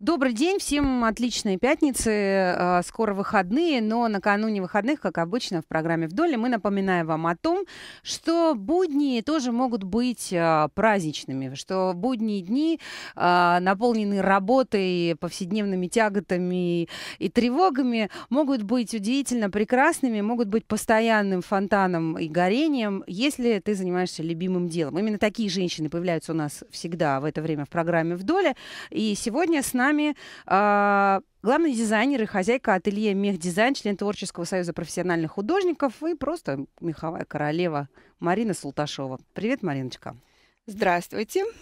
Добрый день, всем отличной пятницы, э, скоро выходные, но накануне выходных, как обычно в программе «Вдоль», мы напоминаем вам о том, что будни тоже могут быть э, праздничными, что будние дни э, наполнены работой, повседневными тяготами и тревогами, могут быть удивительно прекрасными, могут быть постоянным фонтаном и горением, если ты занимаешься любимым делом. Именно такие женщины появляются у нас всегда в это время в программе «Вдоль», и сегодня с нами нами э, главный дизайнер и хозяйка ателье Мех Дизайн, член Творческого союза профессиональных художников и просто меховая королева Марина Султашова. Привет, Мариночка. Здравствуйте.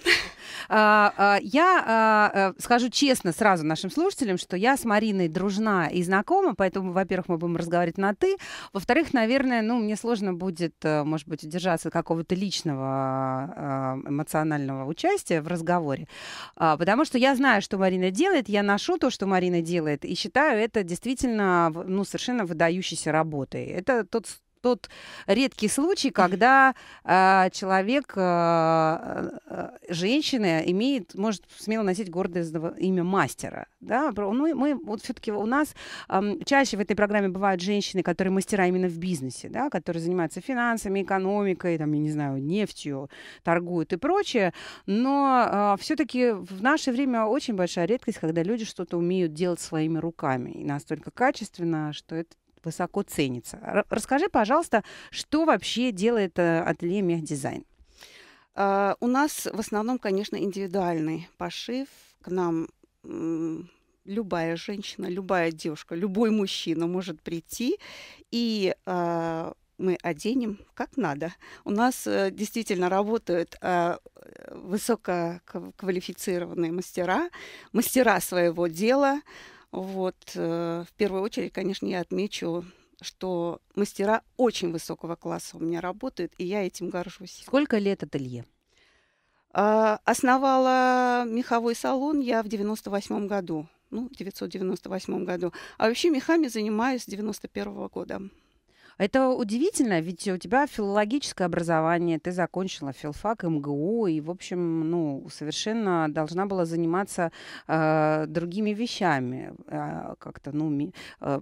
А, а, я а, скажу честно сразу нашим слушателям, что я с Мариной дружна и знакома, поэтому, во-первых, мы будем разговаривать на «ты». Во-вторых, наверное, ну, мне сложно будет, э, может быть, удержаться от какого-то личного эмоционального участия в разговоре, потому что я знаю, что Марина делает, я ношу то, что Марина делает, и считаю это действительно, ну, совершенно выдающейся работой. Это тот, тот редкий случай, когда э, человек, э, э, женщина имеет, может смело носить гордое имя мастера. Да? Мы, мы вот все-таки у нас э, чаще в этой программе бывают женщины, которые мастера именно в бизнесе, да, которые занимаются финансами, экономикой, там, я не знаю, нефтью, торгуют и прочее. Но э, все-таки в наше время очень большая редкость, когда люди что-то умеют делать своими руками. И настолько качественно, что это высоко ценится. Расскажи, пожалуйста, что вообще делает э, ателье Мехдизайн? А, у нас в основном, конечно, индивидуальный пошив. К нам любая женщина, любая девушка, любой мужчина может прийти и uh, мы оденем как надо. У нас э, действительно работают э, высококвалифицированные мастера, мастера своего дела, вот. Э, в первую очередь, конечно, я отмечу что мастера очень высокого класса у меня работают, и я этим горжусь. Сколько лет ателье? А, основала меховой салон я в 98 году, ну, в 998 году. А вообще мехами занимаюсь с 91 -го года. Это удивительно, ведь у тебя филологическое образование, ты закончила филфак МГУ, и, в общем, ну, совершенно должна была заниматься э, другими вещами. Э, как-то, ну, ми, э,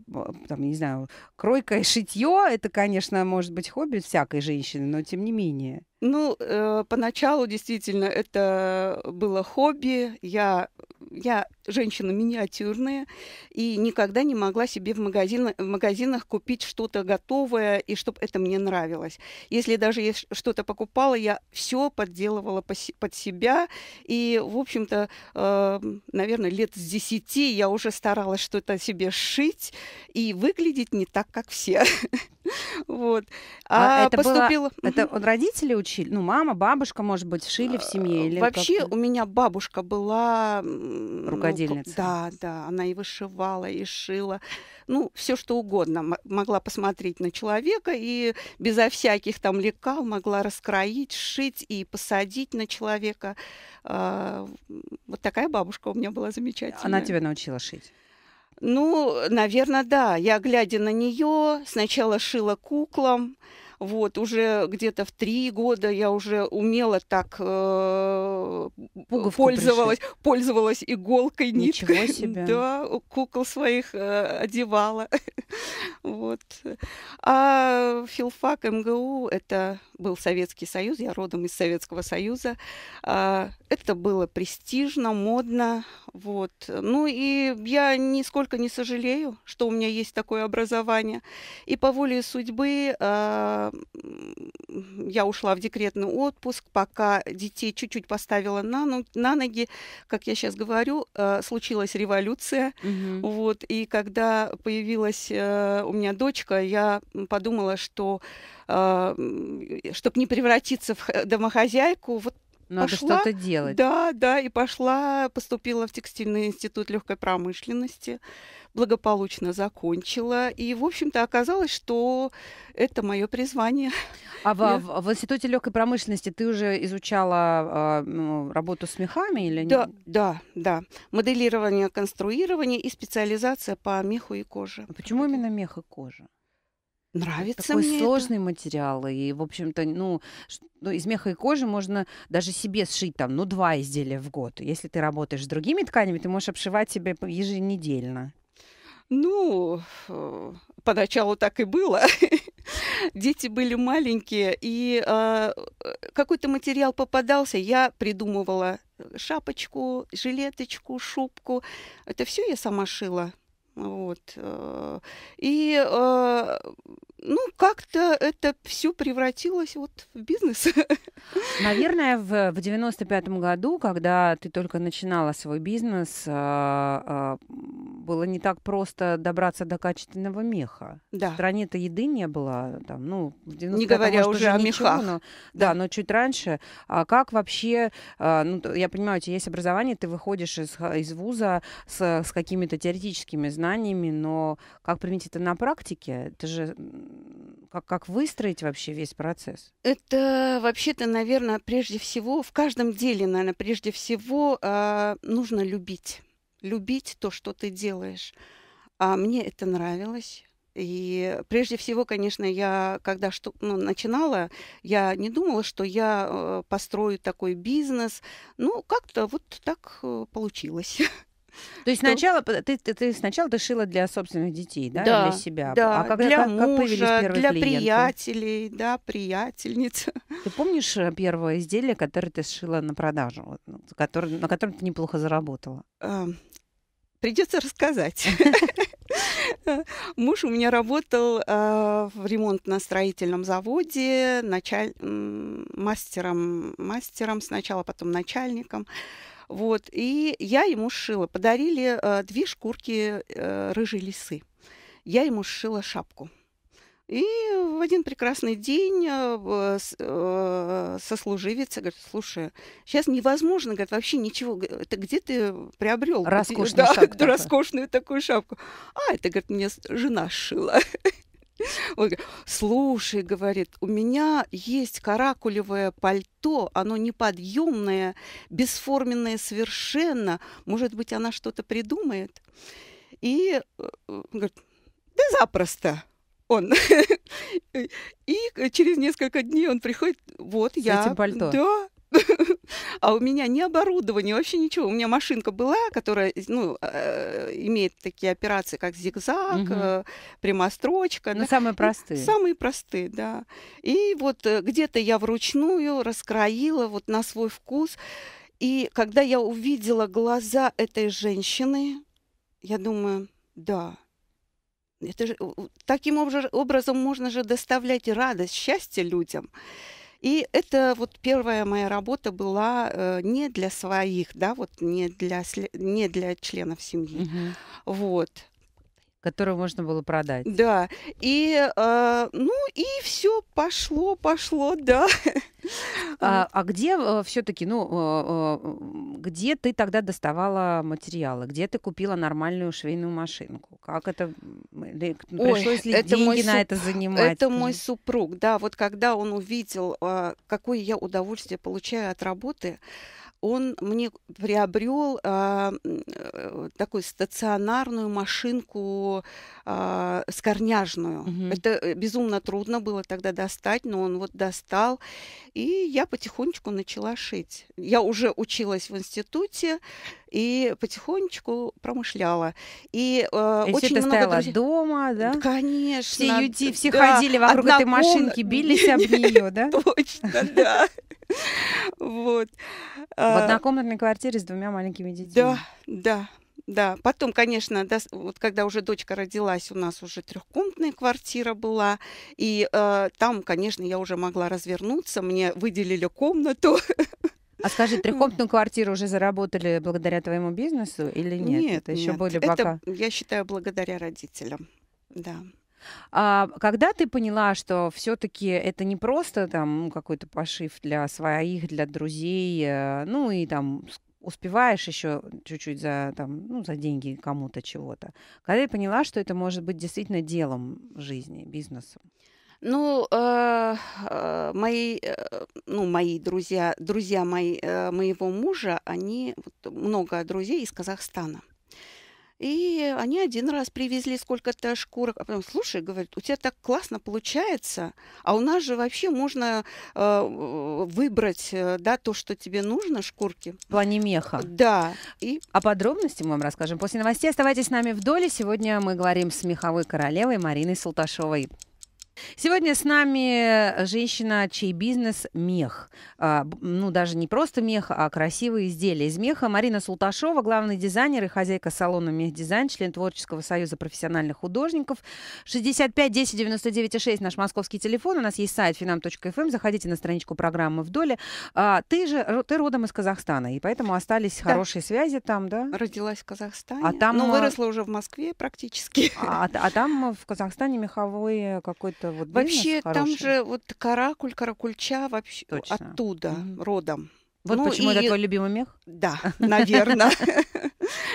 там, не знаю, кройка и шитье, это, конечно, может быть хобби всякой женщины, но тем не менее. Ну, э, поначалу действительно это было хобби. Я, я женщина миниатюрная и никогда не могла себе в, магазин, в магазинах купить что-то готовое и чтобы это мне нравилось. Если даже я что-то покупала, я все подделывала под себя. И, в общем-то, э, наверное, лет с десяти я уже старалась что-то себе шить и выглядеть не так, как все. Вот. А, а это поступила... Было... Это он родители учили? Ну, мама, бабушка, может быть, шили в семье? Или Вообще у меня бабушка была... Рукодельница. Ну, да, да. Она и вышивала, и шила. Ну, все что угодно. Могла посмотреть на человека и безо всяких там лекал могла раскроить, шить и посадить на человека. А, вот такая бабушка у меня была замечательная. Она тебя научила шить? Ну, наверное, да. Я, глядя на нее, сначала шила куклам, вот, уже где-то в три года я уже умела так э, пользовалась, пользовалась иголкой, ниткой. Ничего себе. Да, кукол своих э, одевала. вот. А филфак МГУ, это был Советский Союз, я родом из Советского Союза. А, это было престижно, модно. Вот. Ну и я нисколько не сожалею, что у меня есть такое образование. И по воле судьбы... Э, а, я ушла в декретный отпуск, пока детей чуть-чуть поставила на, ну, на ноги, как я сейчас говорю, а, случилась революция. Угу. Вот, и когда появилась э, у меня дочка, я подумала, что а, чтобы не превратиться в домохозяйку, вот надо пошла, что-то делать. Да, да, и пошла, поступила в текстильный институт легкой промышленности, благополучно закончила. И, в общем-то, оказалось, что это мое призвание. А Я... в, в институте легкой промышленности ты уже изучала а, ну, работу с мехами или нет? Да, да, да. Моделирование, конструирование и специализация по меху и коже. А почему именно мех и кожа? Нравится Такой мне сложный это. материал. И, в общем-то, ну, ну, из меха и кожи можно даже себе сшить там, ну, два изделия в год. Если ты работаешь с другими тканями, ты можешь обшивать себе еженедельно. Ну, э, поначалу так и было. Дети были маленькие, и а, э, какой-то материал попадался. Я придумывала э, шапочку, жилеточку, шубку. Это все я сама шила. Вот. Э, и э, ну, как-то это все превратилось вот в бизнес. Наверное, в, в 95-м году, когда ты только начинала свой бизнес, а, а, было не так просто добраться до качественного меха. Да. В стране-то еды не было. Там, ну, в не говоря может, уже о ничего, мехах. Но, да. да, но чуть раньше. А как вообще, а, ну, я понимаю, у тебя есть образование, ты выходишь из, из вуза с, с какими-то теоретическими знаниями, но как применить это на практике? Это же как, как выстроить вообще весь процесс? Это вообще-то, наверное, прежде всего, в каждом деле, наверное, прежде всего э, нужно любить. Любить то, что ты делаешь. А мне это нравилось. И прежде всего, конечно, я, когда что, ну, начинала, я не думала, что я э, построю такой бизнес. Ну, как-то вот так э, получилось. То есть сначала ты, ты, ты сначала ты шила для собственных детей, да, да для себя. Да, а когда, для как, мужа, как появились первые для клиенты? приятелей, да, приятельниц. Ты помнишь э, первое изделие, которое ты сшила на продажу, ну, который, на котором ты неплохо заработала? Придется рассказать. Муж у меня работал э, в ремонтно-строительном заводе началь... мастером, мастером сначала, потом начальником. Вот, и я ему сшила. Подарили э, две шкурки э, рыжей лисы. Я ему сшила шапку. И в один прекрасный день э, э, сослуживец говорит, слушай, сейчас невозможно, говорит, вообще ничего. Это где ты приобрел? Роскошную да, такую. роскошную такую шапку. А, это, говорит, мне жена сшила. Он говорит, слушай, говорит, у меня есть каракулевое пальто, оно неподъемное, бесформенное совершенно. Может быть, она что-то придумает? И э, э, говорит, да запросто он. И через несколько дней он приходит, вот С я. Этим пальто. Да, а у меня ни оборудование, вообще ничего. У меня машинка была, которая ну, э, имеет такие операции, как зигзаг, угу. э, прямострочка. Но ну, да. самые ну, простые. И, самые простые, да. И вот э, где-то я вручную раскроила вот на свой вкус. И когда я увидела глаза этой женщины, я думаю, да, это же, таким образом можно же доставлять радость, счастье людям. И это вот первая моя работа была э, не для своих, да, вот не для, не для членов семьи. Угу. Вот которую можно было продать. Да, и, э, ну, и все пошло, пошло, да. А, а где э, все-таки, ну, а, а, где ты тогда доставала материалы? Где ты купила нормальную швейную машинку? Как это пришлось Ой, ли это деньги на суп... это занимать? Это мой супруг, да. Вот когда он увидел, какое я удовольствие получаю от работы, он мне приобрел а, э, такую стационарную машинку а, скорняжную. Угу. Это э, безумно трудно было тогда достать, но он вот достал, и я потихонечку начала шить. Я уже училась в институте и потихонечку промышляла. И, э, и очень это много стояла друзей... дома, да? Конечно. Все, юди, все да, ходили вокруг этой машинки, бились об нее, да? Точно, да. Вот. В а, однокомнатной квартире с двумя маленькими детьми. Да, да, да. Потом, конечно, да, вот когда уже дочка родилась, у нас уже трехкомнатная квартира была, и э, там, конечно, я уже могла развернуться, мне выделили комнату. А скажи, трехкомнатную квартиру уже заработали благодаря твоему бизнесу или нет? Нет, это еще нет. более пока. Это, я считаю, благодаря родителям. Да. А когда ты поняла, что все-таки это не просто там ну, какой-то пошив для своих, для друзей, э, ну и там успеваешь еще чуть-чуть за, там, ну, за деньги кому-то чего-то. Когда я поняла, что это может быть действительно делом жизни, бизнесом? Ну, э, э, мои, э, ну, мои друзья, друзья мои, э, моего мужа, они вот, много друзей из Казахстана. И они один раз привезли сколько-то шкурок. А потом, слушай, говорит, у тебя так классно получается, а у нас же вообще можно э, выбрать э, да, то, что тебе нужно, шкурки. В плане меха. Да. И... О а подробности мы вам расскажем после новостей. Оставайтесь с нами в доле. Сегодня мы говорим с меховой королевой Мариной Султашовой. Сегодня с нами э, женщина, чей бизнес – мех. А, ну, даже не просто мех, а красивые изделия из меха. Марина Султашова, главный дизайнер и хозяйка салона «Мехдизайн», член Творческого союза профессиональных художников. 65 10 99 6 наш московский телефон. У нас есть сайт finam.fm. Эм. Заходите на страничку программы в доле. А, ты же ты родом из Казахстана, и поэтому остались да. хорошие связи там, да? Родилась в Казахстане. А там... Но ну, э, выросла уже в Москве практически. А, а, а там в Казахстане меховой какой-то что вот Вообще там же вот каракуль, каракульча вообще Точно. оттуда mm-hmm. родом. Вот ну, почему и... это твой любимый мех? Да, наверное.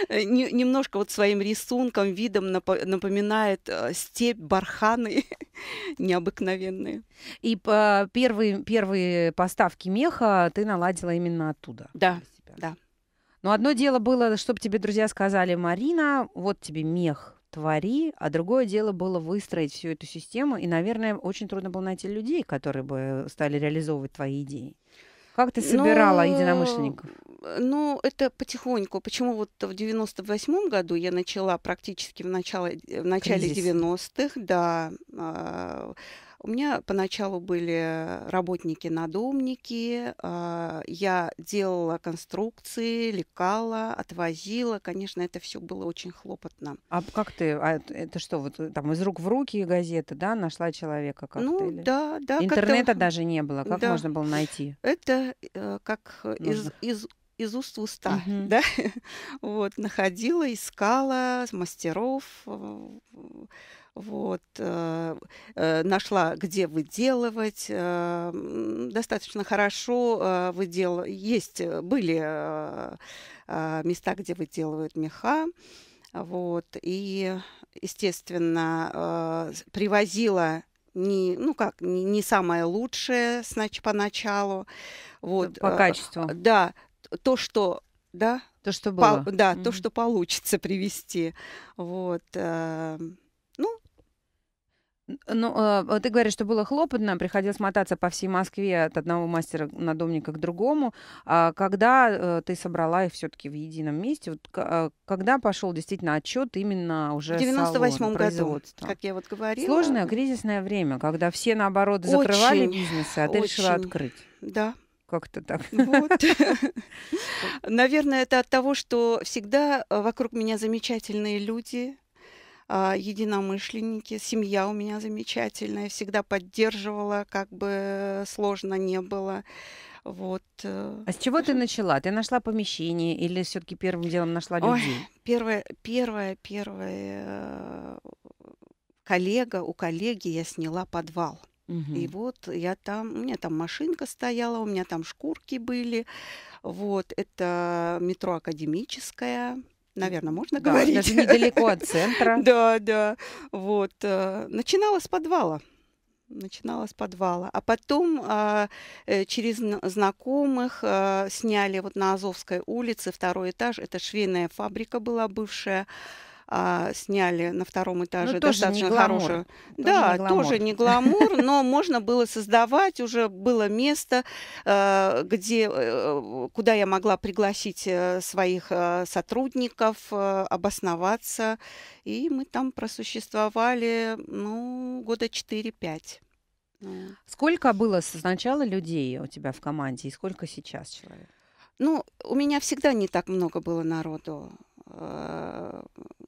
Э, немножко вот своим рисунком, видом напоминает э, степь, барханы необыкновенные. И первые, первые поставки меха ты наладила именно оттуда? Да, да. Но одно дело было, чтобы тебе друзья сказали, Марина, вот тебе мех, твори, а другое дело было выстроить всю эту систему, и, наверное, очень трудно было найти людей, которые бы стали реализовывать твои идеи. Как ты собирала Но... Ну, единомышленников? Э, ну, это потихоньку. Почему вот в 98-м году я начала практически в, начало, в начале Кризис. 90-х, да, а, у меня поначалу были работники-надомники, а, я делала конструкции, лекала, отвозила. Конечно, это все было очень хлопотно. А как ты, а это что, вот э, там из рук в руки газеты, да, нашла человека как-то? Ну, или... да, да. Интернета даже не было, как да. можно было найти? Это э, как из, из из уст в уста, угу. Uh да, вот, находила, искала мастеров, вот, э, э, нашла, где выделывать, э, достаточно хорошо э, есть, были места, где выделывают меха, вот, и, естественно, привозила не, ну как, не, не самое лучшее снач, поначалу. Вот. По качеству. Да, то, что да, то, что было. По, да, mm-hmm. то, что получится привести. Вот. Э, ну, ну, а, ты говоришь, что было хлопотно, приходилось мотаться по всей Москве от одного мастера надомника к другому. А когда э, ты собрала их все-таки в едином месте, вот, э, когда пошел действительно отчет именно уже в 98 году, как я вот говорила. Сложное кризисное время, когда все наоборот закрывали очень, бизнесы, а ты очень, решила открыть. Да, как-то так. Вот. Наверное, это от того, что всегда э, вокруг меня замечательные люди, а, единомышленники, семья у меня замечательная, всегда поддерживала, как бы сложно не было. Вот. Э. А с чего ты начала? Ты нашла помещение или все-таки первым делом нашла людей? Ой, первое, первое, первое э, коллега, у коллеги я сняла подвал. Угу. И вот я там, у меня там машинка стояла, у меня там шкурки были. Вот, это метро академическое, наверное, можно да, говорить. даже недалеко от центра. Да, да. Вот. Э, начинала с подвала. Начинала с подвала. А потом а, э, через знакомых э, сняли вот на Азовской улице второй этаж. Это швейная фабрика была бывшая а, сняли на втором ну, этаже ну, достаточно хорошую. Да, тоже не, тоже не гламур, но можно было создавать, уже было место, а, где, э, куда я могла пригласить э, своих э, сотрудников обосноваться, и мы там просуществовали ну, года 4-5. Ну. Сколько было сначала людей у тебя в команде и сколько сейчас человек? Ну, у меня всегда не так много было народу. Э,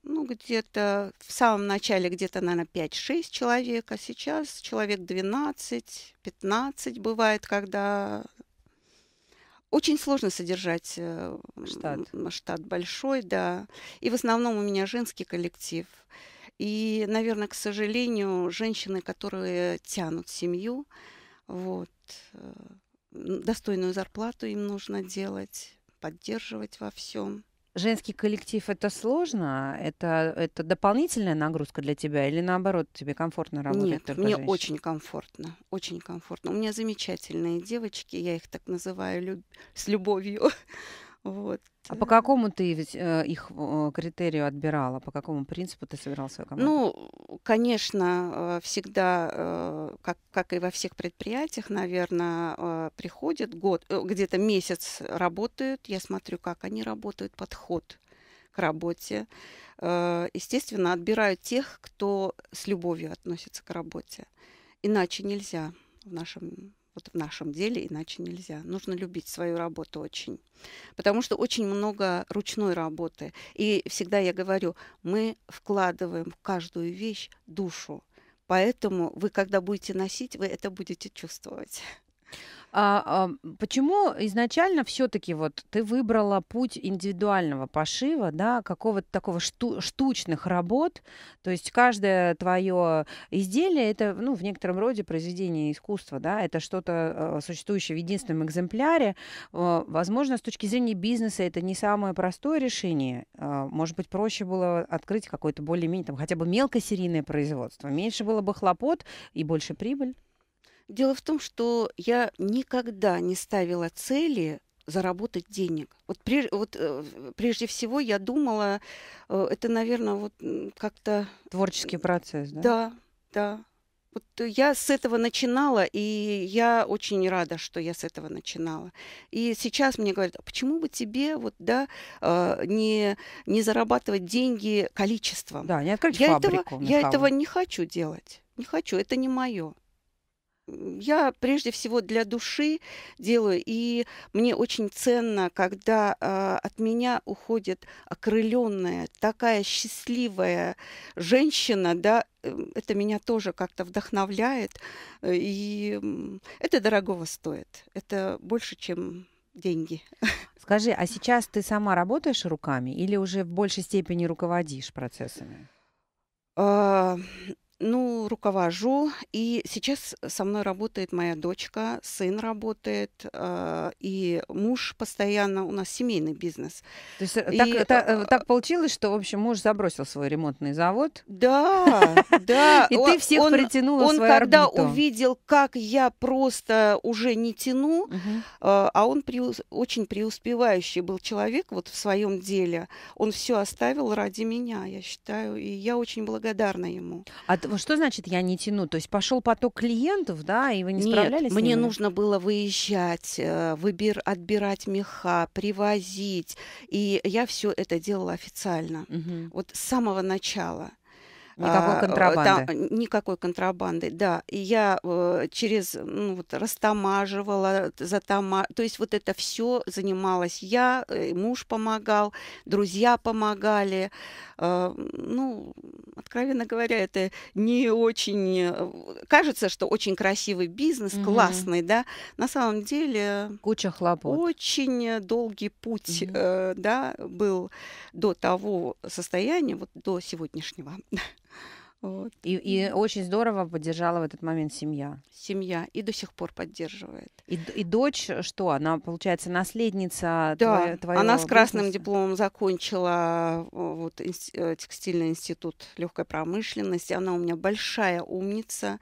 ну, где-то в самом начале где-то, наверное, 5-6 человек, а сейчас человек 12-15 бывает, когда очень сложно содержать э, штат. штат большой, да. И в основном у меня женский коллектив. И, наверное, к сожалению, женщины, которые тянут семью, вот, э, достойную зарплату им нужно делать, поддерживать во всем женский коллектив это сложно? Это, это дополнительная нагрузка для тебя или наоборот тебе комфортно работать? Нет, только мне женщиной? очень комфортно, очень комфортно. У меня замечательные девочки, я их так называю люб... с любовью. Вот. А э. по какому ты э, их э, критерию отбирала? По какому принципу ты собирала свою команду? Ну, конечно, всегда, как, как и во всех предприятиях, наверное, э, приходит год, где-то месяц работают, я смотрю, как они работают, подход к работе. естественно, отбирают тех, кто с любовью относится к работе. Иначе нельзя в нашем вот в нашем деле иначе нельзя. Нужно любить свою работу очень. Потому что очень много ручной работы. И всегда я говорю, мы вкладываем в каждую вещь душу. Поэтому вы, когда будете носить, вы это будете чувствовать. А, а, почему изначально все-таки вот ты выбрала путь индивидуального пошива, да, какого-то такого шту штучных работ, то есть каждое твое изделие это, ну, в некотором роде произведение искусства, да, это что-то э, существующее в единственном экземпляре. Э, возможно, с точки зрения бизнеса это не самое простое решение. Э, может быть, проще было открыть какое-то более-менее, там, хотя бы мелкосерийное производство. Меньше было бы хлопот и больше прибыль. Дело в том, что я никогда не ставила цели заработать денег. Вот, вот э, прежде всего я думала, э, это, наверное, вот как-то... Творческий процесс, да? Да, да. Вот э, я с этого начинала, и я очень рада, что я с этого начинала. И сейчас мне говорят, а почему бы тебе вот, да, а, не, не зарабатывать деньги количеством? Да, не открыть я фабрику. Этого, я этого не хочу делать. Не хочу, это не мое я прежде всего для души делаю, и мне очень ценно, когда э, от меня уходит окрыленная, такая счастливая женщина, да, это меня тоже как-то вдохновляет, э, и это дорогого стоит, это больше, чем деньги. Скажи, а сейчас ты сама работаешь руками или уже в большей степени руководишь процессами? А, ну, руковожу. И сейчас со мной работает моя дочка, сын работает, а, и муж постоянно. У нас семейный бизнес. То есть э, и, так, э, так, э, так получилось, что, в общем, муж забросил свой ремонтный завод. Да, да. И ты всех притянула Он когда увидел, как я просто уже не тяну, а, а он очень преуспевающий был человек вот в своем деле, он все оставил ради меня, я считаю, и я очень благодарна ему. А что значит я не тяну? То есть пошел поток клиентов, да, и вы не Нет, справлялись? Мне с ними? нужно было выезжать, э, выбир, отбирать меха, привозить. И я все это делала официально. Угу. Вот с самого начала. Никакой а, э, контрабанды. Там, э, никакой контрабанды, да. И я э, через ну, вот, растамаживала, затама... То есть вот это все занималась я, муж помогал, друзья помогали. Ну, откровенно говоря, это не очень... Кажется, что очень красивый бизнес, угу. классный, да. На самом деле... Куча хлопот. Очень долгий путь, угу. да, был до того состояния, вот до сегодняшнего. Вот. И, и очень здорово поддержала в этот момент семья. Семья и до сих пор поддерживает. И, и дочь, э, что она, получается, наследница да, твоего Она с красным бизнеса? дипломом закончила э, вот, э, текстильный институт легкой промышленности. Она у меня большая умница.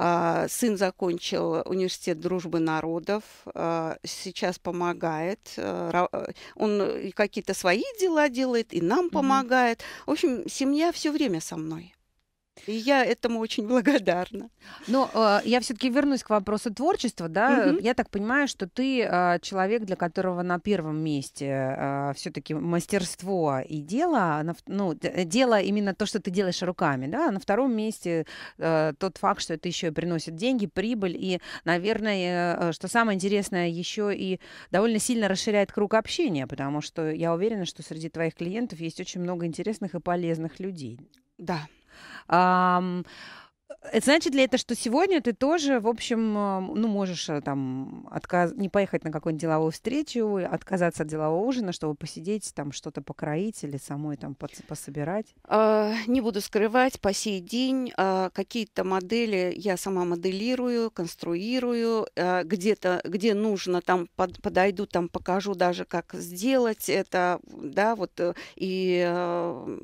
А, сын закончил университет дружбы народов, а, сейчас помогает. Он какие-то свои дела делает и нам помогает. В общем, семья все время со мной. И я этому очень благодарна. Но э, я все-таки вернусь к вопросу творчества, да. Угу. Я так понимаю, что ты э, человек, для которого на первом месте э, а, все-таки мастерство и дело, на, ну дело именно то, что ты делаешь руками, да. А на втором месте э, тот факт, что это еще приносит деньги, прибыль и, наверное, э, что самое интересное, еще и довольно сильно расширяет круг общения, потому что я уверена, что среди твоих клиентов есть очень много интересных и полезных людей. Да. Это значит ли это, что сегодня ты тоже, в общем, эм, ну, можешь э, там отказ... не поехать на какую-нибудь деловую встречу, отказаться от делового ужина, чтобы посидеть, там что-то покроить или самой там пос- пособирать? А, не буду скрывать, по сей день а, какие-то модели я сама моделирую, конструирую, а, где-то, где нужно, там подойду, там покажу даже, как сделать это, да, вот, э, и э,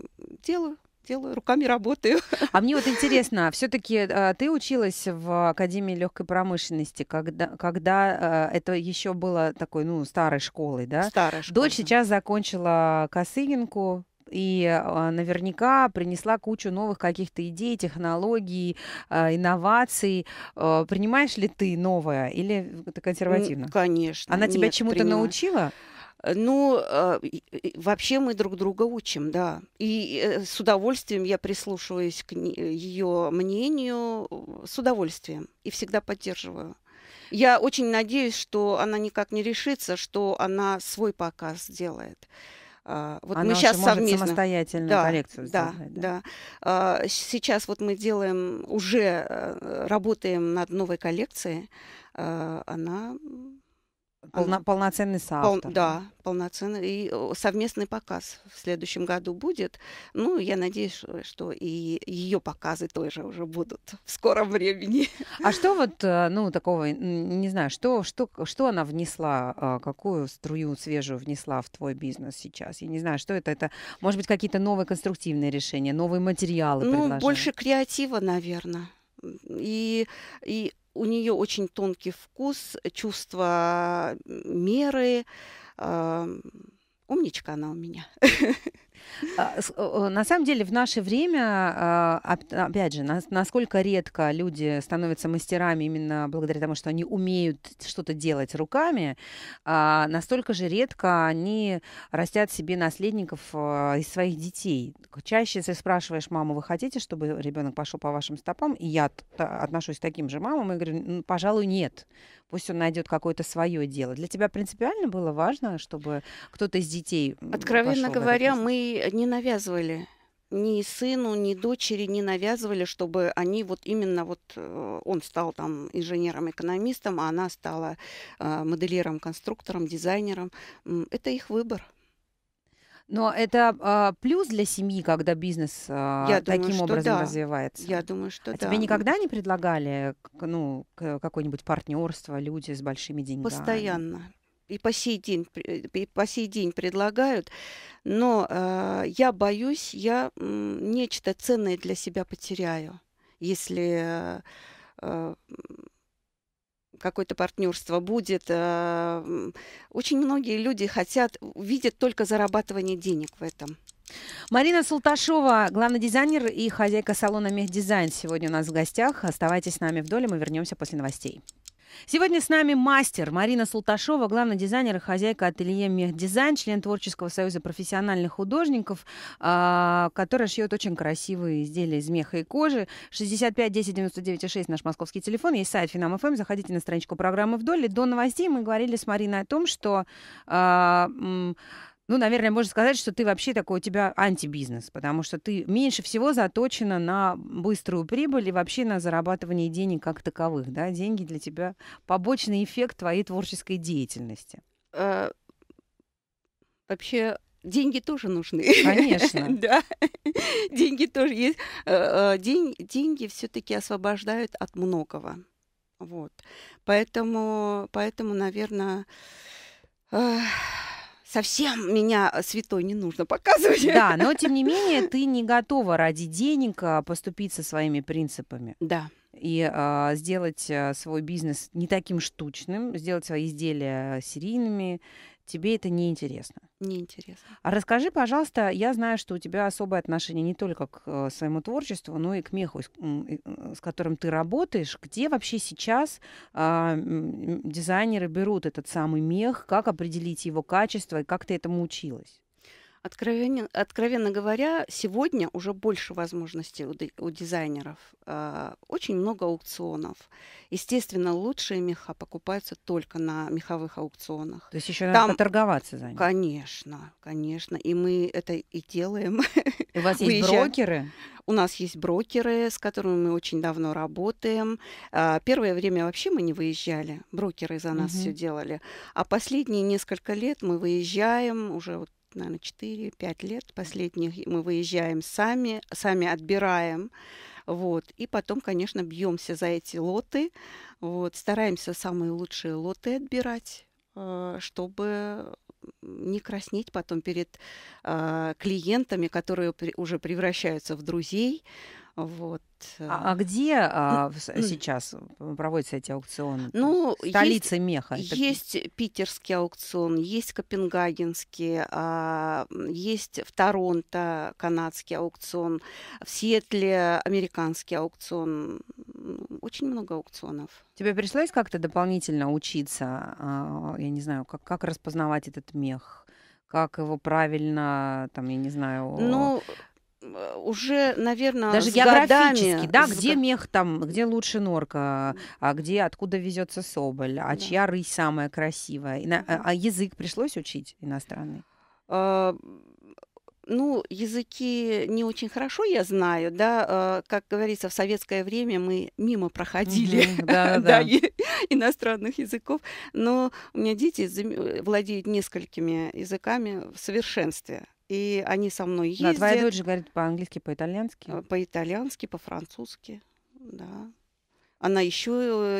делаю делаю, руками работаю. А мне вот интересно, а все-таки э, ты училась в Академии легкой промышленности, когда, когда э, это еще было такой, ну, старой школой, да? Старая школа. Дочь сейчас закончила Косыгинку, и э, наверняка принесла кучу новых каких-то идей, технологий, инноваций. Принимаешь ли ты новое или ты консервативно? конечно. Она тебя чему-то научила? Э, ну, а, вообще мы друг друга учим, да. И э, с удовольствием я прислушиваюсь к ее э, мнению, с удовольствием и всегда поддерживаю. Я очень надеюсь, что она никак не решится, что она свой показ сделает. А, вот Она мы сейчас может совместно самостоятельно да, коллекцию да, сделать, да, да. А, сейчас вот мы делаем уже работаем над новой коллекцией. Она Полно, полноценный соавтор. Пол, да, полноценный. И э, совместный показ в следующем году будет. Ну, я надеюсь, э, что и ее показы тоже уже будут в скором времени. А что вот, э, ну, такого, не знаю, что, что, что она внесла, какую струю свежую внесла в твой бизнес сейчас? Я не знаю, что это? Это, может быть, какие-то новые конструктивные решения, новые материалы Ну, предложили? больше креатива, наверное. И, и у нее очень тонкий вкус, чувство меры. Умничка она у меня. А, на самом деле в наше время, а, опять же, насколько редко люди становятся мастерами именно благодаря тому, что они умеют что-то делать руками, а, настолько же редко они растят себе наследников из своих детей. Чаще, если спрашиваешь маму, вы хотите, чтобы ребенок пошел по вашим стопам, и я отношусь к таким же мамам, и говорю, ну, пожалуй, нет. Пусть он найдет какое-то свое дело. Для тебя принципиально было важно, чтобы кто-то из детей... Откровенно говоря, мы не навязывали ни сыну, ни дочери не навязывали, чтобы они вот именно вот э, он стал там инженером-экономистом, а она стала э, моделером, конструктором, дизайнером. Это их выбор. Но это а, плюс для семьи, когда бизнес а, Я таким думаю, образом да. развивается. Я думаю, что а да. Тебе никогда не предлагали ну, какое-нибудь партнерство, люди с большими деньгами? Постоянно и по сей день, и по сей день предлагают, но э, я боюсь, я нечто ценное для себя потеряю, если э, какое-то партнерство будет. Э, очень многие люди хотят, видят только зарабатывание денег в этом. Марина Султашова, главный дизайнер и хозяйка салона Мехдизайн сегодня у нас в гостях. Оставайтесь с нами в доле, мы вернемся после новостей. Сегодня с нами мастер Марина Султашова, главный дизайнер и хозяйка ателье «Мехдизайн», член Творческого союза профессиональных художников, а, которая шьет очень красивые изделия из меха и кожи. 65 10 99 6 наш московский телефон, есть сайт Финам.ФМ, заходите на страничку программы «Вдоль». И до новостей мы говорили с Мариной о том, что а, ну, наверное, можно сказать, что ты вообще такой, у тебя антибизнес, потому что ты меньше всего заточена на быструю прибыль и вообще на зарабатывание денег как таковых, да? Деньги для тебя побочный эффект твоей творческой деятельности. Э, вообще деньги тоже нужны. Конечно. да. Деньги тоже есть. Э, э, день, деньги все-таки освобождают от многого. Вот. Поэтому, поэтому наверное, совсем меня э, святой не нужно показывать. Да, но тем не менее ты не готова ради денег а, поступить со своими принципами. Да и а, э, сделать свой бизнес не таким штучным, сделать свои изделия э, серийными тебе это не интересно. Не интересно. А расскажи, пожалуйста, я знаю, что у тебя особое отношение не только к э, своему творчеству, но и к меху, с э, которым ты работаешь. Где вообще сейчас э, дизайнеры берут этот самый мех? Как определить его качество и как ты этому училась? Откровенно, откровенно говоря, сегодня уже больше возможностей у, у дизайнеров. Э, очень много аукционов. Естественно, лучшие меха покупаются только на меховых аукционах. То есть еще Там, надо торговаться за них? Конечно, конечно. И мы это и делаем. у вас есть брокеры? У нас есть брокеры, с которыми мы очень давно работаем. А, первое время вообще мы не выезжали, брокеры за нас угу. все делали. А последние несколько лет мы выезжаем, уже вот наверное, 4-5 лет последних мы выезжаем сами, сами отбираем. Вот. И потом, конечно, бьемся за эти лоты. Вот. Стараемся самые лучшие лоты отбирать, э, чтобы не краснеть потом перед э, клиентами, которые уже превращаются в друзей. Вот. А, э, а где а, сейчас э, проводятся эти аукционы? Ну, Столица есть, меха. Это... Есть питерский аукцион, есть копенгагенский, а, есть в Торонто канадский аукцион, в Сиэтле американский аукцион. Очень много аукционов. Тебе пришлось как-то дополнительно учиться, а, я не знаю, как, как распознавать этот мех? как его правильно, там, я не знаю, ну, Э, уже, наверное, даже с географически, годами, да, с... где мех там, где лучше норка, а где откуда везется соболь, а да. чья рысь самая красивая, И на... а язык пришлось учить иностранный? А ну, языки не очень хорошо я знаю, да, э, как говорится, в советское время мы мимо проходили иностранных языков, но у меня дети владеют несколькими языками в совершенстве. И они со мной ездят. Да, твоя дочь говорит по-английски, по-итальянски? А, по-итальянски, по-французски, да. Она еще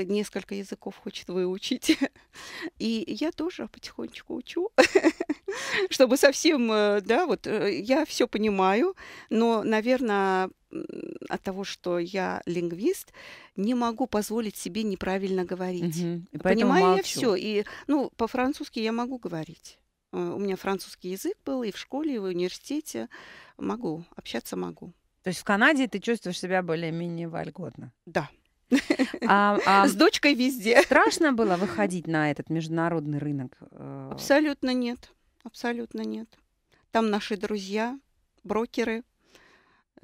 э, несколько языков хочет выучить. И я тоже потихонечку учу, чтобы совсем, э, да, вот э, я все понимаю, но, наверное, от того, что я лингвист, не могу позволить себе неправильно говорить. Угу. Понимаю молчу. я все. И, ну, по-французски я могу говорить. Э, у меня французский язык был и в школе, и в университете. Могу, общаться могу. То есть в Канаде ты чувствуешь себя более-менее вольготно? Да. А, а С дочкой везде. Страшно было выходить на этот международный рынок? Э? Абсолютно нет. Абсолютно нет. Там наши друзья, брокеры,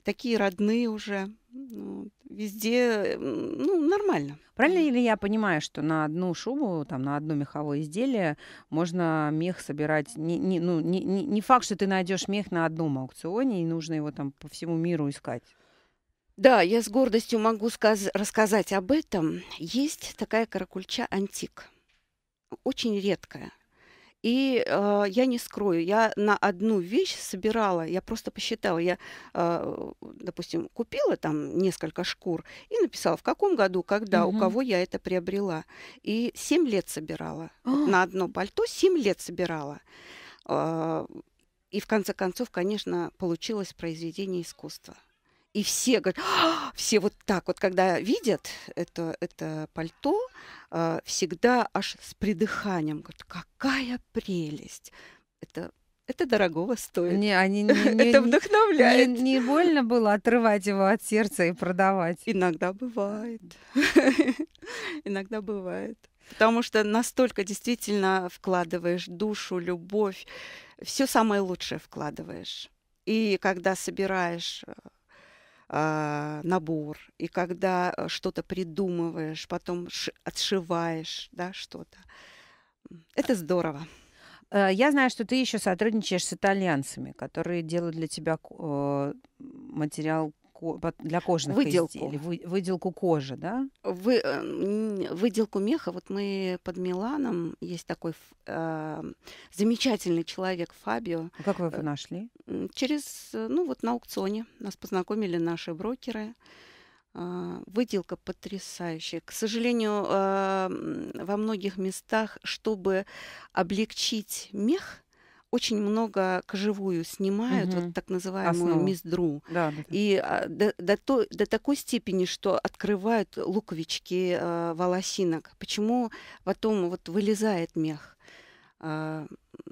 такие родные уже. Вот. Ну, везде ну, нормально. Правильно ли я понимаю, что на одну шубу, там, на одно меховое изделие можно мех собирать? Не, не, ну, не, не факт, что ты найдешь мех на одном аукционе, и нужно его там по всему миру искать. Да, я с гордостью могу сказ- рассказать об этом. Есть такая каракульча антик, очень редкая. И э, я не скрою, я на одну вещь собирала, я просто посчитала, я, э, допустим, купила там несколько шкур и написала, в каком году, когда, угу. у кого я это приобрела. И семь лет собирала. А! на одно пальто семь лет собирала. Э, и в конце концов, конечно, получилось произведение искусства. И все говорят, «А, все вот так вот, когда видят это, это пальто, а, всегда аж с придыханием говорят, какая прелесть. Это это дорогого стоит. Не, они не, не, это вдохновляет. Не, не больно было отрывать его от сердца и продавать. Иногда бывает. Иногда бывает. Потому что настолько действительно вкладываешь душу, любовь, все самое лучшее вкладываешь. И когда собираешь э, э, набор, и когда э, что-то придумываешь, потом отшиваешь, да, что-то. Это здорово. А, я знаю, что ты еще сотрудничаешь с итальянцами, которые делают для тебя э, материал для кожных выделку. изделий? Вы, выделку кожи, да? Вы, э, выделку меха. Вот мы под Миланом, есть такой э, замечательный человек Фабио. А как вы его э, нашли? Через, э, ну вот на аукционе нас познакомили наши брокеры. А, выделка потрясающая. К сожалению, во многих местах, чтобы облегчить мех, очень много кожевую снимают, угу. вот так называемую Основу. миздру. Да, да, И а, до, до, то, до такой степени, что открывают луковички а, волосинок. Почему потом вот вылезает мех? А,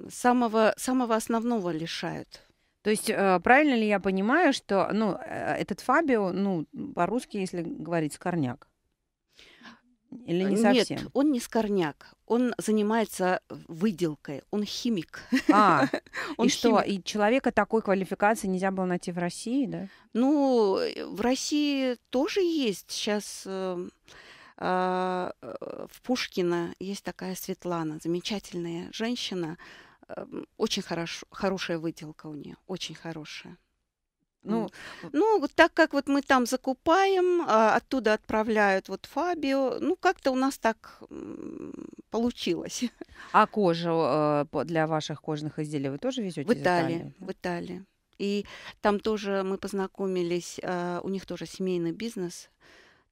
самого, самого основного лишают. То есть э, правильно ли я понимаю, что ну, э, этот Фабио, ну, по-русски, если говорить, скорняк? Или не совсем? Нет, он не скорняк. Он занимается э, выделкой, он химик. А, он и химик. что, и человека такой квалификации нельзя было найти в России, да? Ну, э, в России тоже есть сейчас э, а, в Пушкина есть такая Светлана, замечательная женщина, очень хорошо, хорошая выделка у нее, очень хорошая. Ну, ну, так как вот мы там закупаем, а, оттуда отправляют вот Фабио, ну, как-то у нас так получилось. А кожу э, для ваших кожных изделий вы тоже везете? В Италии, Италии? в Италии. И там тоже мы познакомились, э, у них тоже семейный бизнес.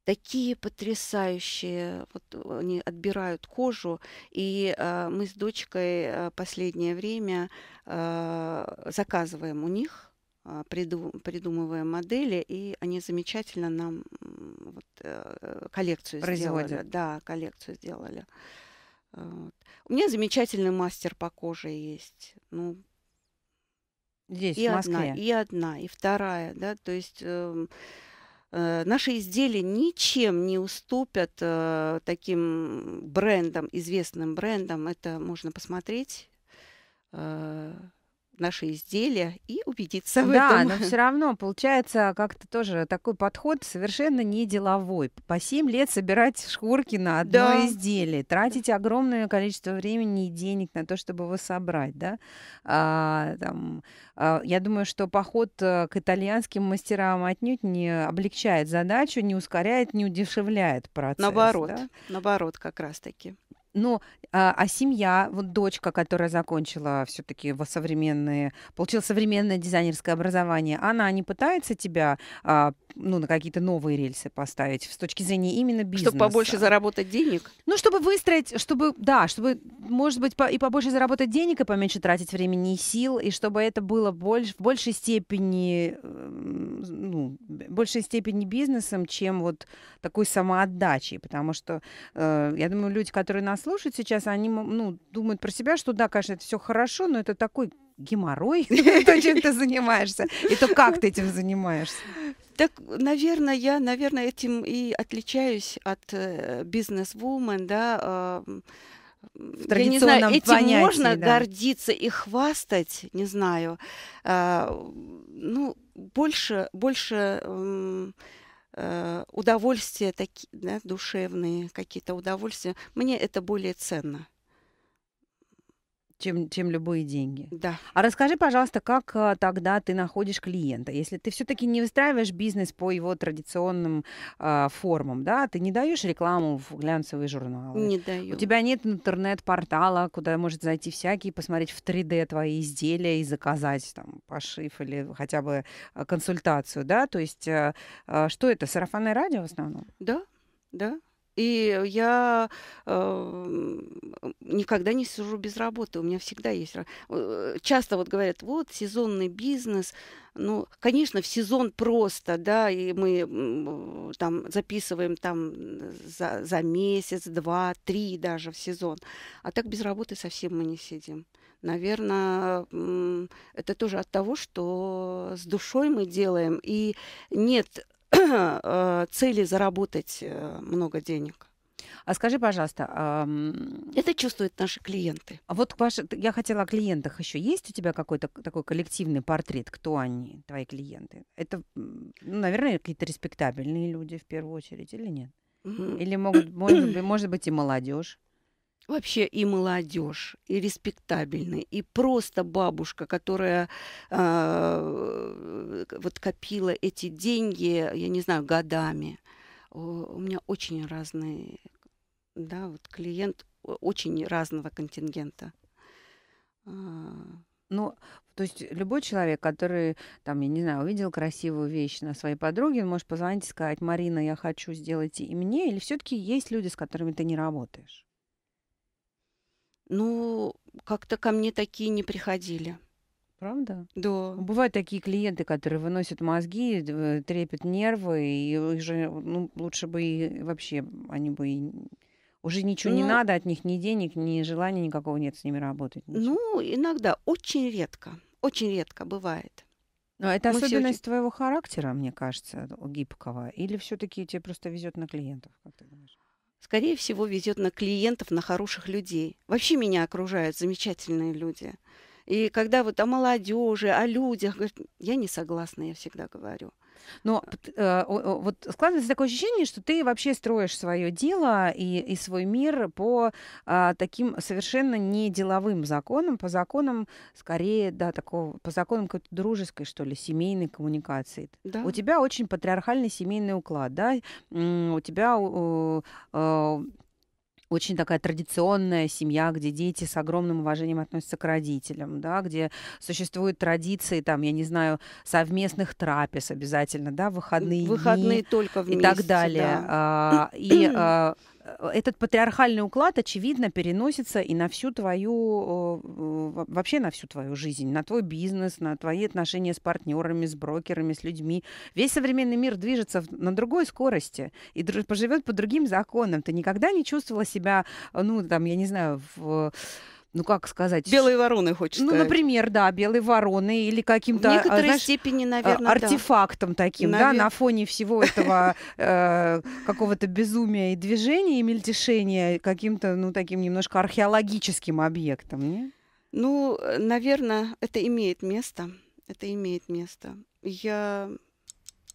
Такие потрясающие, вот э, они отбирают кожу, и мы с дочкой последнее время заказываем у них а, придумывая модели, и они замечательно нам вот, э, коллекцию Производят. сделали. Да, коллекцию сделали. Вот. У меня замечательный мастер по коже есть. Ну, Здесь, и в Москве. одна, и одна, и вторая, да, то есть эм, э, наши изделия ничем не уступят э, таким брендам, известным брендам. Это можно посмотреть. Э, наши изделия и убедиться в да, этом. Да, но все равно получается как-то тоже такой подход совершенно не деловой. По 7 лет собирать шкурки на одно да. изделие, тратить огромное количество времени и денег на то, чтобы его собрать, да. А, там, а, я думаю, что поход э, к итальянским мастерам отнюдь не облегчает задачу, не ускоряет, не удешевляет процесс. Наоборот, да? наоборот как раз-таки. Но ну, а, а семья, вот дочка, которая закончила все-таки современные, получила современное дизайнерское образование, она не пытается тебя а, ну, на какие-то новые рельсы поставить с точки зрения именно бизнеса? Чтобы побольше заработать денег? Ну, чтобы выстроить, чтобы, да, чтобы, может быть, по, и побольше заработать денег, и поменьше тратить времени и сил, и чтобы это было больш, в большей степени, эм, ну, большей степени бизнесом, чем вот такой самоотдачей, потому что, э, я думаю, люди, которые нас слушают сейчас, а они ну, думают про себя, что да, конечно, это все хорошо, но это такой геморрой, то, чем ты занимаешься, и то, как ты этим занимаешься. Так, наверное, я, наверное, этим и отличаюсь от э, бизнес-вумен, да, я не знаю, этим понятии, можно да. гордиться и хвастать, не знаю. А, ну, больше, больше Э, удовольствия такие, да, душевные, какие-то удовольствия, мне это более ценно чем, чем любые деньги. Да. А расскажи, пожалуйста, как э, тогда ты находишь клиента, если ты все-таки не выстраиваешь бизнес по его традиционным э, формам, да, ты не даешь рекламу в глянцевые журналы. Не даю. У тебя нет интернет-портала, куда может зайти всякий, посмотреть в 3D твои изделия и заказать там пошив или хотя бы э, консультацию, да, то есть э, э, что это, сарафанное радио в основном? Да, да. И я э, никогда не сижу без работы. У меня всегда есть... Э, часто вот говорят, вот сезонный бизнес. Ну, конечно, в сезон просто, да, и мы там записываем там за, за месяц, два, три даже в сезон. А так без работы совсем мы не сидим. Наверное, это тоже от того, что с душой мы делаем, и нет Э, цели заработать э, много денег. А скажи, пожалуйста, эм... это чувствуют наши клиенты. А вот Паша, я хотела о клиентах еще. Есть у тебя какой-то такой коллективный портрет? Кто они, твои клиенты? Это, ну, наверное, какие-то респектабельные люди в первую очередь, или нет? Или могут, может быть, может быть и молодежь? вообще и молодежь, и респектабельные, и просто бабушка, которая э, вот копила эти деньги, я не знаю, годами. У меня очень разные, да, вот клиент очень разного контингента. А. Ну, то есть любой человек, который, там, я не знаю, увидел красивую вещь на своей подруге, может позвонить и сказать, Марина, я хочу сделать и мне, или все таки есть люди, с которыми ты не работаешь? Ну, как-то ко мне такие не приходили. Правда? Да. Бывают такие клиенты, которые выносят мозги, трепят нервы, и уже, ну, лучше бы и вообще они бы и... Уже ничего ну, не надо, от них ни денег, ни желания никакого нет с ними работать. Ничего. Ну, иногда, очень редко, очень редко бывает. Но это Мы особенность очень... твоего характера, мне кажется, гибкого, или все-таки тебе просто везет на клиентов, как ты думаешь? Скорее всего, везет на клиентов, на хороших людей. Вообще меня окружают замечательные люди. И когда вот о молодежи, о людях, говорят, я не согласна, я всегда говорю – но э, вот складывается такое ощущение, что ты вообще строишь свое дело и, и свой мир по э, таким совершенно не деловым законам, по законам скорее, да, такого, по законам какой-то дружеской, что ли, семейной коммуникации. Да. У тебя очень патриархальный семейный уклад, да, у тебя... Э, очень такая традиционная семья, где дети с огромным уважением относятся к родителям, да, где существуют традиции, там, я не знаю, совместных трапез обязательно, да, выходные Выходные дни только вместе, и так далее. Да. А, и а, Э, этот патриархальный уклад, очевидно, переносится и на всю твою, э, вообще на всю твою жизнь, на твой бизнес, на твои отношения с партнерами, с брокерами, с людьми. Весь современный мир движется на другой скорости и поживет по другим законам. Ты никогда не чувствовала себя, э, ну, там, я не знаю, в ну как сказать... Белые вороны, хочется. Ну, э, например, да, белые вороны или каким-то... В некоторой знаешь, степени, э, наверное, Артефактом да. таким, Навер... да, на фоне всего этого э, какого-то безумия и движения, и мельтешения каким-то, ну, таким немножко археологическим объектом, не? Ну, наверное, это имеет место. Это имеет место. Я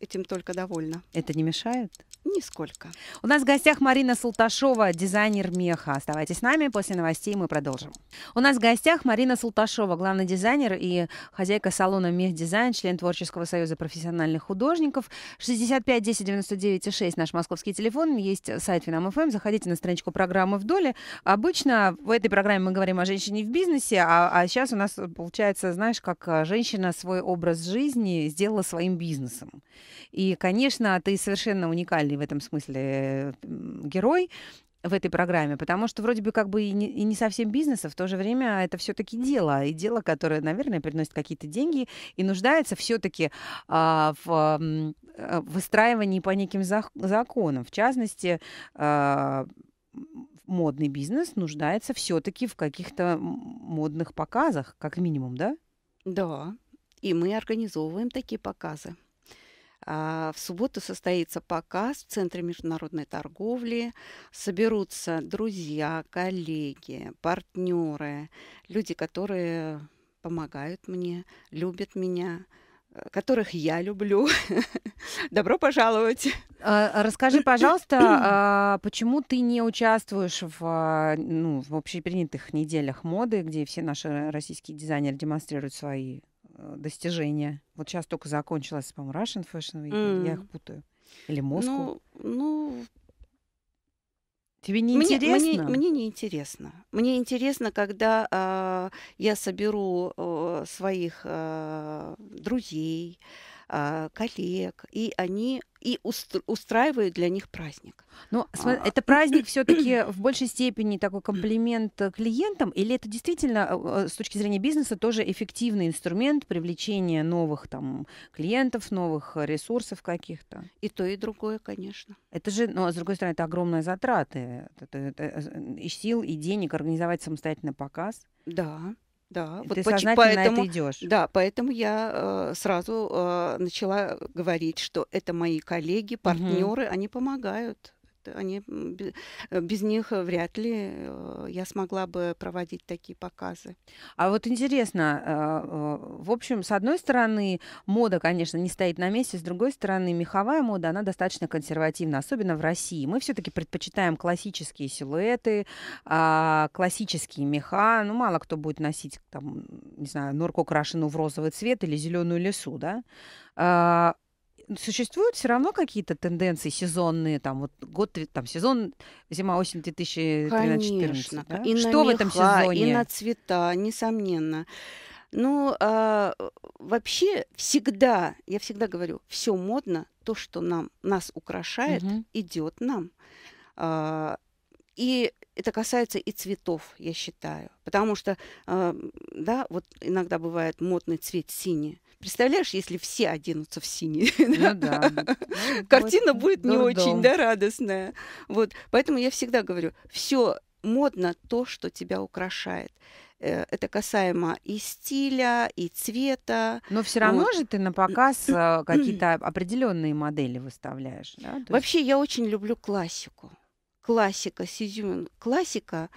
этим только довольна. Это не мешает? Нисколько. У нас в гостях Марина Султашова, дизайнер меха. Оставайтесь с нами, после новостей мы продолжим. У нас в гостях Марина Султашова, главный дизайнер и хозяйка салона Мех Дизайн, член Творческого союза профессиональных художников. 65 10 99 6 наш московский телефон, есть сайт Финам.ФМ, заходите на страничку программы в доле. Обычно в этой программе мы говорим о женщине в бизнесе, а, а сейчас у нас получается, знаешь, как э, женщина свой образ жизни сделала своим бизнесом. И, конечно, ты совершенно уникальный главный в этом смысле герой в этой программе, потому что вроде бы как бы и не, и не совсем бизнес, а в то же время это все-таки дело, и дело, которое, наверное, приносит какие-то деньги и нуждается все-таки а, в а, выстраивании по неким за, законам. В частности, а, модный бизнес нуждается все-таки в каких-то модных показах, как минимум, да? Да, и мы организовываем такие показы. А, в субботу состоится показ в Центре международной торговли. Соберутся друзья, коллеги, партнеры, люди, которые помогают мне, любят меня, э, которых я люблю. Добро пожаловать! А, а расскажи, пожалуйста, почему ты не участвуешь в, ну, в общепринятых неделях моды, где все наши российские дизайнеры демонстрируют свои Э, достижения. Вот сейчас только закончилась, по-моему, Russian Fashion Week, mm. я их путаю. Или Москву. Ну, ну... Тебе не мне, интересно? Мне, мне не интересно. Мне интересно, когда э, я соберу э, своих э, друзей, э, а, коллег, и они и устраивают для них праздник. Но ну, а, это праздник все-таки в большей степени такой комплимент э, клиентам, или это действительно э, э, с точки зрения бизнеса тоже эффективный инструмент привлечения новых там клиентов, новых ресурсов каких-то? И то и другое, конечно. Это же, но ну, а с другой стороны, это огромные затраты, это, это, это и сил, и денег организовать самостоятельно показ. Да. Да, и вот ты поч- поэтому, это идешь. Да, поэтому я э, сразу э, начала говорить, что это мои коллеги, партнеры, угу. они помогают они, э, без них э, вряд ли э, я смогла бы проводить такие показы. А вот интересно, а, а, в общем, с одной стороны, мода, конечно, не стоит на месте, с другой стороны, меховая мода, она достаточно консервативна, особенно в России. Мы все-таки предпочитаем классические силуэты, а, классические меха. Ну, мало кто будет носить, там, не знаю, норку крашеную в розовый цвет или зеленую лесу, да? существуют все равно какие-то тенденции сезонные, там вот год, там сезон зима-осень 2013-2014. Да? Что на в этом сезоне? И на цвета, несомненно. Ну, а, вообще всегда, я всегда говорю, все модно, то, что нам нас украшает, угу. идет нам. А, и это касается и цветов, я считаю, потому что, а, да, вот иногда бывает модный цвет синий. Представляешь, если все оденутся в синий, ну, да. ну, ну картина будет, ну, будет не ну очень да, радостная. Вот. Поэтому я всегда говорю, все модно то, что тебя украшает. Э, это касаемо и стиля, и цвета. Но все равно вот. же ты на показ э, какие-то определенные модели выставляешь. Да? Вообще есть... я очень люблю классику. Классика, сизюмин. Классика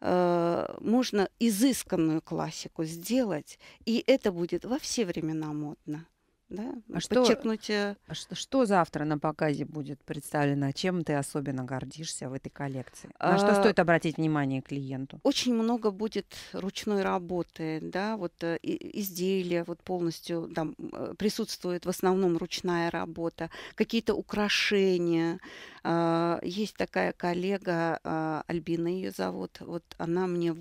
Э, можно изысканную классику сделать, и это будет во все времена модно да? А что, подчеркнуть... Э, а что, что завтра на показе будет представлено? А чем ты особенно гордишься в этой коллекции? На а, что стоит обратить внимание клиенту? Очень много будет ручной работы, да, вот э, изделия, вот полностью там э, присутствует в основном ручная работа, какие-то украшения. есть такая коллега, Альбина ее зовут, вот она мне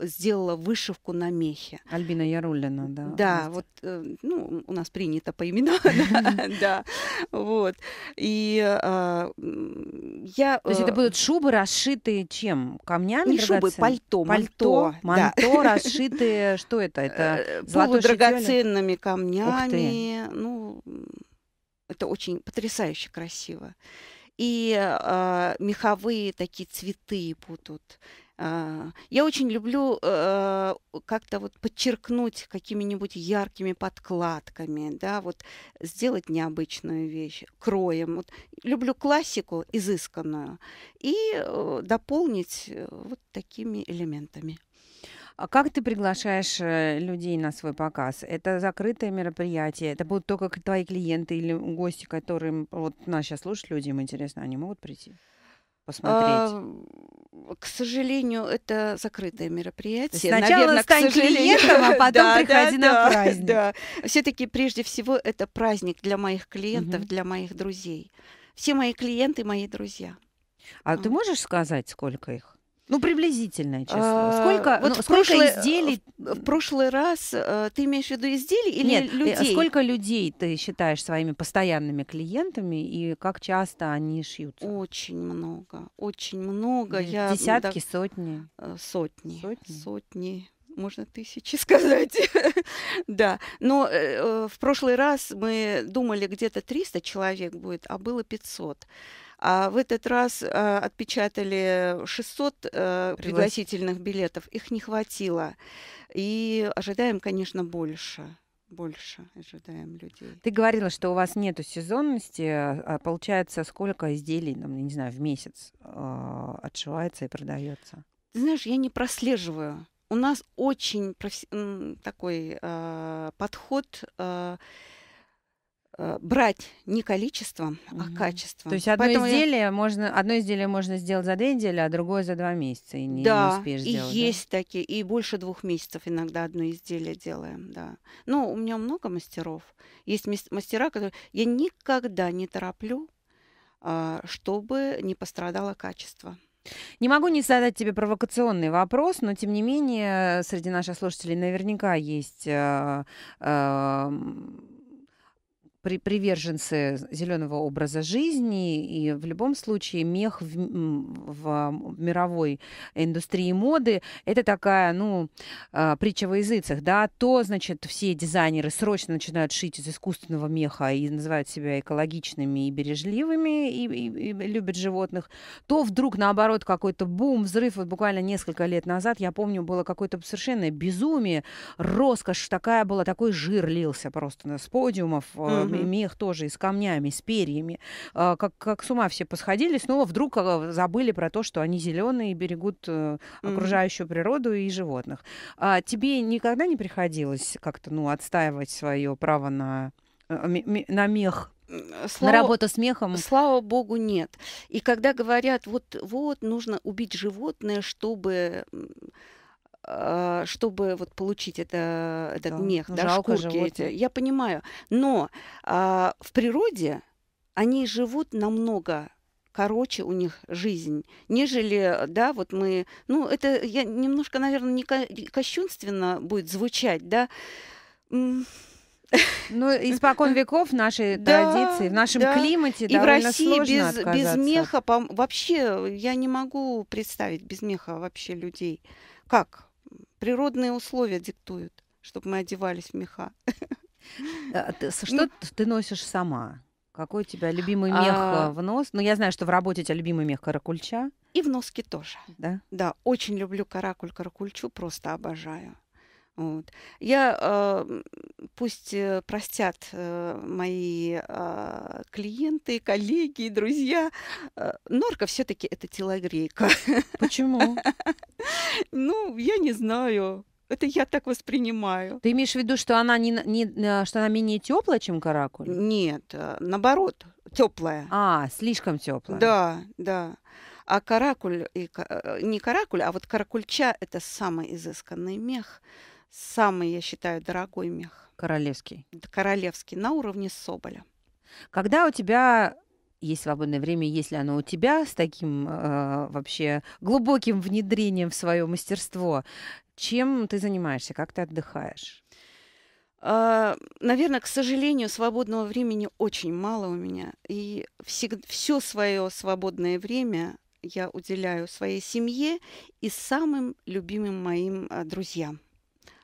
сделала вышивку на мехе. Альбина Ярулина, да. Да, вот, ну, у нас принято это по именам, да, вот. И а, я... То есть э, это будут шубы, расшитые чем? Камнями? Не шубы, пальто. Пальто, манто, расшитые, что это? Это э, драгоценными камнями, ну, это очень потрясающе красиво. И э, меховые такие цветы будут, а, я очень люблю э, как-то вот подчеркнуть какими-нибудь яркими подкладками, да, вот сделать необычную вещь, кроем. Вот люблю классику изысканную и э, дополнить э, вот такими элементами. А как ты приглашаешь людей на свой показ? Это закрытое мероприятие? Это будут только твои клиенты или гости, которым вот нас сейчас слушают люди, им интересно, они могут прийти? посмотреть? к сожалению, это закрытое мероприятие. Есть, сначала Наверное, стань клиентом, а потом да, приходи да, на да, праздник. Да. Все-таки прежде всего это праздник для моих клиентов, угу. для моих друзей. Все мои клиенты мои друзья. А вот. ты можешь сказать, сколько их? Ну, приблизительное число. А, сколько вот ну, сколько прошлый, изделий? В, в прошлый раз э, ты имеешь в виду изделий или Нет, э, людей? Сколько людей ты считаешь своими постоянными клиентами и как часто они шьют? Очень много, очень много. Я, Десятки, да, сотни? Э, сотни. Сотни. сотни можно тысячи сказать. да, но э, в прошлый раз мы думали, где-то 300 человек будет, а было 500. А в этот раз а, отпечатали 600 э, а, пригласительных билетов. Их не хватило. И ожидаем, конечно, больше больше ожидаем людей. Ты говорила, что у вас нет сезонности. А, а получается, сколько изделий, ну, не знаю, в месяц э, отшивается и продается? Ты знаешь, я не прослеживаю. У нас очень профи- такой э, подход. Э, Э, брать не количеством, а качеством. То есть одно Поэтому изделие я... можно, одно изделие можно сделать за две недели, а другое за два месяца и не, да, не успеешь и сделать. есть такие, и больше двух месяцев иногда одно изделие делаем, да. Но ну, у меня много мастеров, есть мастера, которые я никогда не тороплю, а, чтобы не пострадало качество. Не могу не задать тебе провокационный вопрос, но тем не менее среди наших слушателей наверняка есть э, э, при, приверженцы зеленого образа жизни, и в любом случае мех в, в мировой индустрии моды это такая, ну, а, притча во языцах, да, то, значит, все дизайнеры срочно начинают шить из искусственного меха и называют себя экологичными и бережливыми, и, и, и любят животных, то вдруг, наоборот, какой-то бум, взрыв, вот буквально несколько лет назад, я помню, было какое-то совершенно безумие, роскошь такая была, такой жир лился просто с подиумов, mm-hmm угу. мех тоже и с камнями, с перьями. А, как, как с ума все посходили, снова вдруг а, забыли про то, что они зеленые и берегут угу. окружающую природу и животных. А, тебе никогда не приходилось как-то ну, отстаивать свое право на, э, на мех? Слава, на работу с мехом? Слава богу, нет. И когда говорят, вот, вот нужно убить животное, чтобы а, чтобы вот получить это, этот да. мех, ну, да, шкурки животных. эти. Я понимаю. Но а, в природе они живут намного короче у них жизнь, нежели, да, вот мы, ну, это я немножко, наверное, не ко кощунственно будет звучать, да, ну, испокон веков нашей да, традиции, в нашем да. климате И в России без, без меха, вообще, я не могу представить без меха вообще людей. Как? природные условия диктуют, чтобы мы одевались в меха. Э, а что ну ты носишь сама? Какой у тебя любимый а мех э, в нос? Ну, я знаю, что в работе у тебя любимый мех каракульча. И в носке тоже. Да? Да, очень люблю каракуль, каракульчу, просто обожаю. Вот. Я, а, пусть э, простят э, мои а, клиенты, коллеги, друзья, э, норка все таки это телогрейка. Почему? Ну, я не знаю. Это я так воспринимаю. Ты имеешь в виду, что она не, не что она менее теплая, чем каракуль? Нет, наоборот, теплая. А, слишком теплая. Да, да. А каракуль и не каракуль, а вот каракульча это самый изысканный мех самый, я считаю, дорогой мех. Королевский. Королевский, на уровне соболя. Когда у тебя есть свободное время, если оно у тебя с таким э, вообще глубоким внедрением в свое мастерство, чем ты занимаешься, как ты отдыхаешь? А, Наверное, к сожалению, свободного времени очень мало у меня. И все свое свободное время я уделяю своей семье и самым любимым моим э, друзьям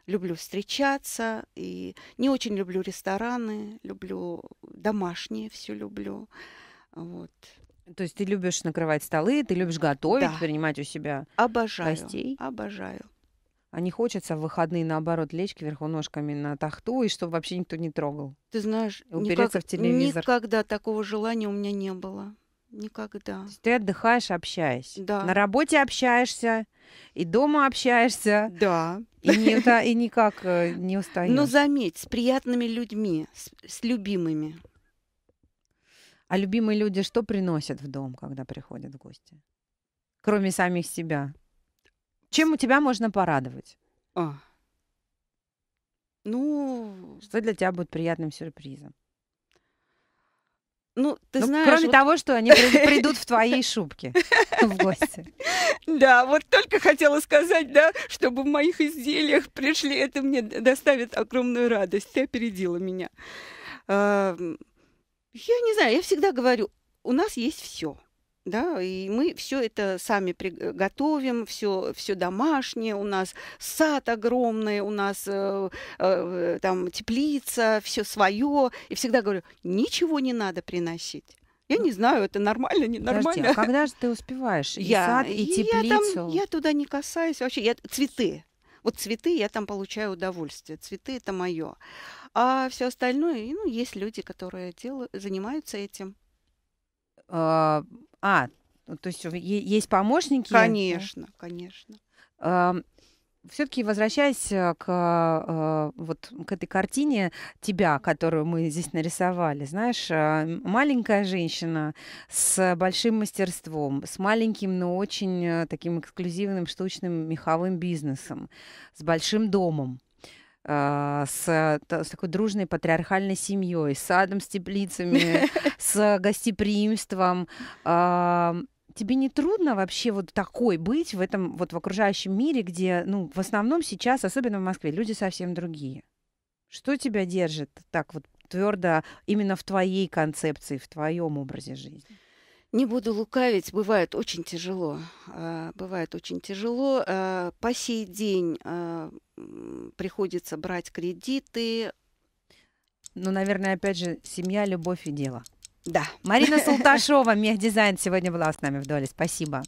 люблю встречаться и не очень люблю рестораны, люблю домашнее, все люблю. Вот. То есть ты любишь накрывать столы, ты любишь готовить, да. принимать у себя обожаю, гостей? Обожаю. А не хочется в выходные, наоборот, лечь кверху ножками на тахту, и чтобы вообще никто не трогал? Ты знаешь, и никак, в телевизор. никогда такого желания у меня не было. Никогда. То есть ты отдыхаешь, общаясь. Да. На работе общаешься, и дома общаешься. Да. И, не, да, и никак э, не устанешь. Ну, заметь, с приятными людьми, с, с любимыми. А любимые люди что приносят в дом, когда приходят в гости? Кроме самих себя. Чем у тебя можно порадовать? А. Ну... Что для тебя будет приятным сюрпризом? Ну, ты ну, знаешь... Кроме вот... того, что они придут в твоей шубке в гости. Да, вот только хотела сказать, да, чтобы в моих изделиях пришли, это мне доставит огромную радость. Ты опередила меня. Я не знаю, я всегда говорю, у нас есть все да, и мы все это сами приготовим, э, все, все домашнее, у нас сад огромный, у нас э, э, э там теплица, все свое. И всегда говорю, ничего не надо приносить. Я не знаю, это нормально, не нормально. а когда же ты успеваешь? И я, сад, и теплицу? Я, там, я туда не касаюсь вообще. Я, цветы. Вот цветы я там получаю удовольствие. Цветы это мое. А все остальное, ну, есть люди, которые делают, занимаются этим. А, а, ну, то есть э, есть помощники? Э, конечно, да? конечно. А, все-таки возвращаясь э, к вот к этой картине тебя, которую мы здесь нарисовали, знаешь, маленькая женщина с большим мастерством, с маленьким, но очень таким эксклюзивным штучным меховым бизнесом, с большим домом. А, с, с такой дружной патриархальной семьей, с садом, с теплицами, с гостеприимством. А, тебе не трудно вообще вот такой быть в этом вот в окружающем мире, где, ну, в основном сейчас, особенно в Москве, люди совсем другие. Что тебя держит так вот твердо именно в твоей концепции, в твоем образе жизни? Не буду лукавить, бывает очень тяжело. А, бывает очень тяжело. А, по сей день а, приходится брать кредиты. Ну, наверное, опять же, семья, любовь и дело. Да. Марина Султашова, мехдизайн, сегодня была с нами в доле. Спасибо.